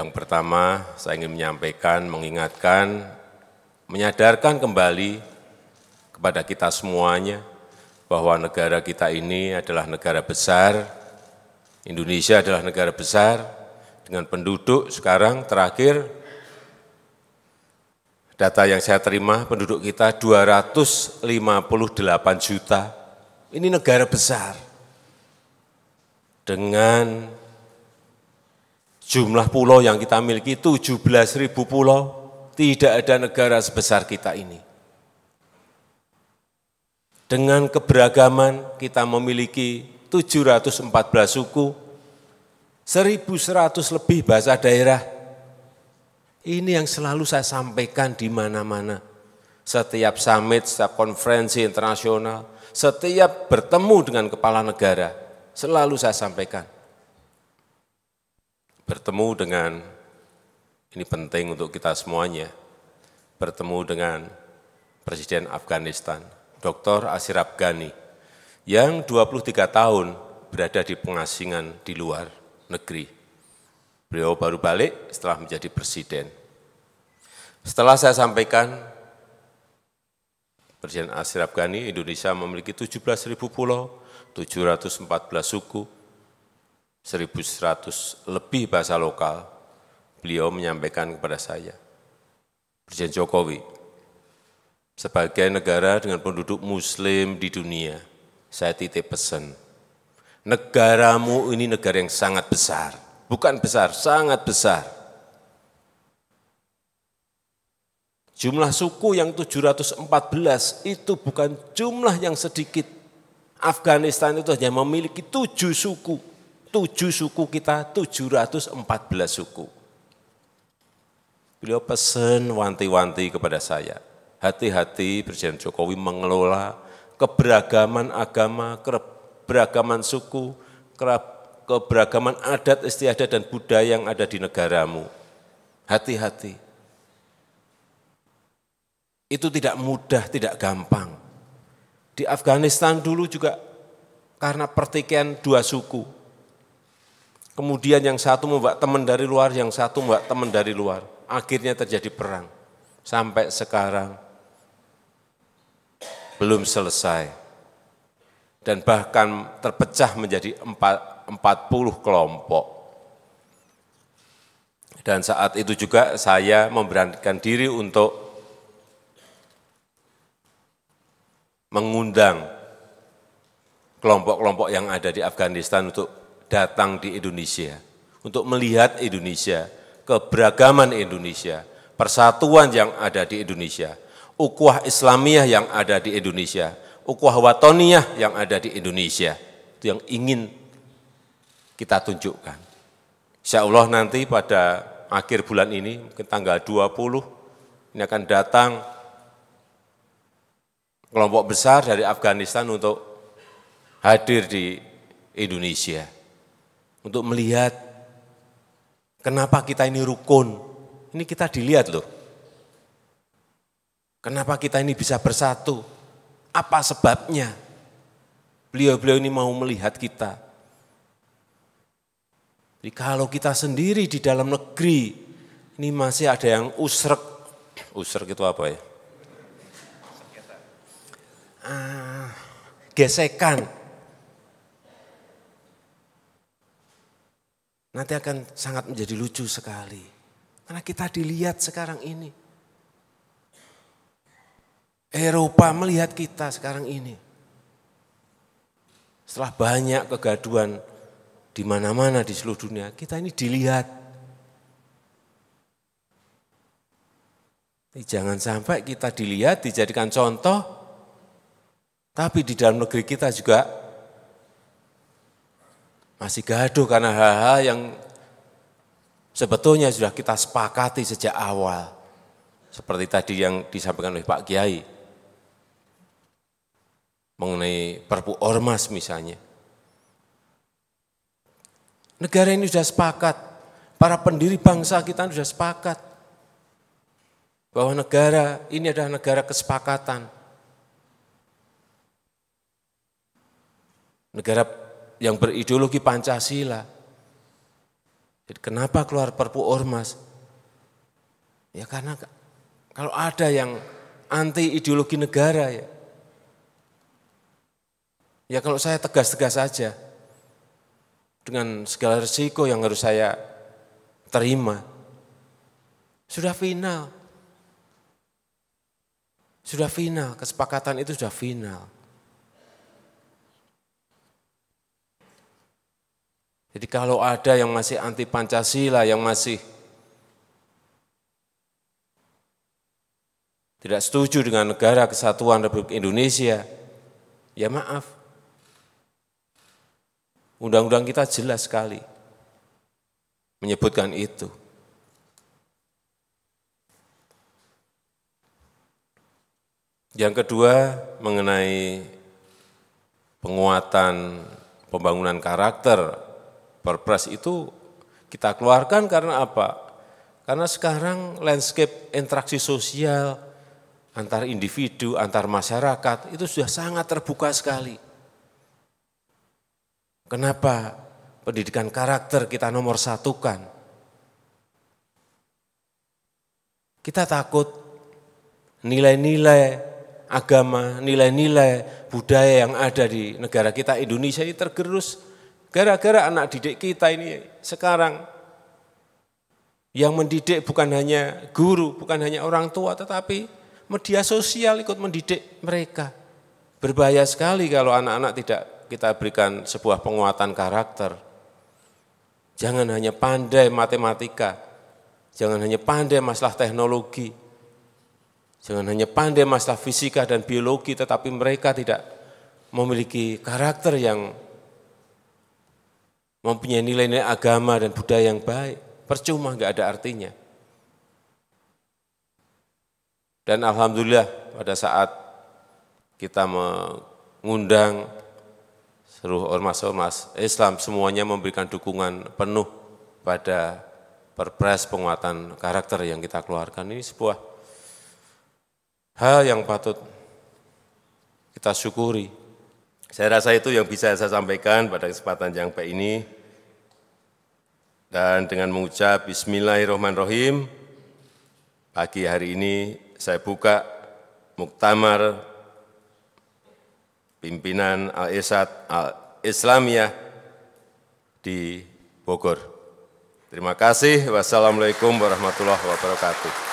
Yang pertama, saya ingin menyampaikan, mengingatkan, menyadarkan kembali kepada kita semuanya bahwa negara kita ini adalah negara besar, Indonesia adalah negara besar, dengan penduduk sekarang terakhir, data yang saya terima penduduk kita 258 juta, ini negara besar, dengan Jumlah pulau yang kita miliki 17 ribu pulau, tidak ada negara sebesar kita ini. Dengan keberagaman kita memiliki 714 suku, 1100 lebih bahasa daerah. Ini yang selalu saya sampaikan di mana-mana. Setiap summit, setiap konferensi internasional, setiap bertemu dengan kepala negara, selalu saya sampaikan bertemu dengan, ini penting untuk kita semuanya, bertemu dengan Presiden Afghanistan, Dr. Asir Ghani, yang 23 tahun berada di pengasingan di luar negeri. Beliau baru balik setelah menjadi presiden. Setelah saya sampaikan, Presiden Asir Ghani, Indonesia memiliki 17.000 pulau, 714 suku, 1.100 lebih bahasa lokal, beliau menyampaikan kepada saya, Presiden Jokowi, sebagai negara dengan penduduk muslim di dunia, saya titip pesan, negaramu ini negara yang sangat besar, bukan besar, sangat besar. Jumlah suku yang 714 itu bukan jumlah yang sedikit. Afghanistan itu hanya memiliki tujuh suku tujuh suku kita 714 suku. Beliau pesan wanti-wanti kepada saya, hati-hati Presiden Jokowi mengelola keberagaman agama, keberagaman suku, keberagaman adat istiadat dan budaya yang ada di negaramu. Hati-hati. Itu tidak mudah, tidak gampang. Di Afghanistan dulu juga karena pertikaian dua suku, Kemudian yang satu membuat teman dari luar, yang satu membuat teman dari luar. Akhirnya terjadi perang. Sampai sekarang belum selesai. Dan bahkan terpecah menjadi 40 kelompok. Dan saat itu juga saya memberanikan diri untuk mengundang kelompok-kelompok yang ada di Afghanistan untuk datang di Indonesia untuk melihat Indonesia, keberagaman Indonesia, persatuan yang ada di Indonesia, ukuah Islamiyah yang ada di Indonesia, ukuah watoniyah yang ada di Indonesia. Itu yang ingin kita tunjukkan. Insya Allah nanti pada akhir bulan ini, mungkin tanggal 20, ini akan datang kelompok besar dari Afghanistan untuk hadir di Indonesia untuk melihat kenapa kita ini rukun. Ini kita dilihat loh. Kenapa kita ini bisa bersatu? Apa sebabnya? Beliau-beliau ini mau melihat kita. Jadi kalau kita sendiri di dalam negeri, ini masih ada yang usrek. Usrek itu apa ya? Ah, gesekan nanti akan sangat menjadi lucu sekali. Karena kita dilihat sekarang ini. Eropa melihat kita sekarang ini. Setelah banyak kegaduan di mana-mana di seluruh dunia, kita ini dilihat. Jangan sampai kita dilihat, dijadikan contoh, tapi di dalam negeri kita juga masih gaduh karena hal-hal yang sebetulnya sudah kita sepakati sejak awal. Seperti tadi yang disampaikan oleh Pak Kiai, mengenai perpu ormas misalnya. Negara ini sudah sepakat, para pendiri bangsa kita sudah sepakat bahwa negara ini adalah negara kesepakatan. Negara yang berideologi Pancasila. kenapa keluar perpu ormas? Ya karena kalau ada yang anti ideologi negara ya. Ya kalau saya tegas-tegas saja dengan segala resiko yang harus saya terima. Sudah final. Sudah final, kesepakatan itu sudah final. Jadi kalau ada yang masih anti Pancasila, yang masih tidak setuju dengan negara kesatuan Republik Indonesia, ya maaf. Undang-undang kita jelas sekali menyebutkan itu. Yang kedua mengenai penguatan pembangunan karakter Perpres itu kita keluarkan karena apa? Karena sekarang landscape interaksi sosial antar individu, antar masyarakat itu sudah sangat terbuka sekali. Kenapa pendidikan karakter kita nomor satukan? Kita takut nilai-nilai agama, nilai-nilai budaya yang ada di negara kita Indonesia ini tergerus Gara-gara anak didik kita ini sekarang yang mendidik bukan hanya guru, bukan hanya orang tua, tetapi media sosial ikut mendidik mereka. Berbahaya sekali kalau anak-anak tidak kita berikan sebuah penguatan karakter. Jangan hanya pandai matematika, jangan hanya pandai masalah teknologi, jangan hanya pandai masalah fisika dan biologi, tetapi mereka tidak memiliki karakter yang mempunyai nilai-nilai agama dan budaya yang baik, percuma nggak ada artinya. Dan alhamdulillah pada saat kita mengundang seluruh ormas-ormas Islam semuanya memberikan dukungan penuh pada perpres penguatan karakter yang kita keluarkan ini sebuah hal yang patut kita syukuri saya rasa itu yang bisa saya sampaikan pada kesempatan yang baik ini. Dan dengan mengucap Bismillahirrahmanirrahim, pagi hari ini saya buka Muktamar Pimpinan Al-Isat Al-Islamiyah di Bogor. Terima kasih. Wassalamualaikum warahmatullahi wabarakatuh.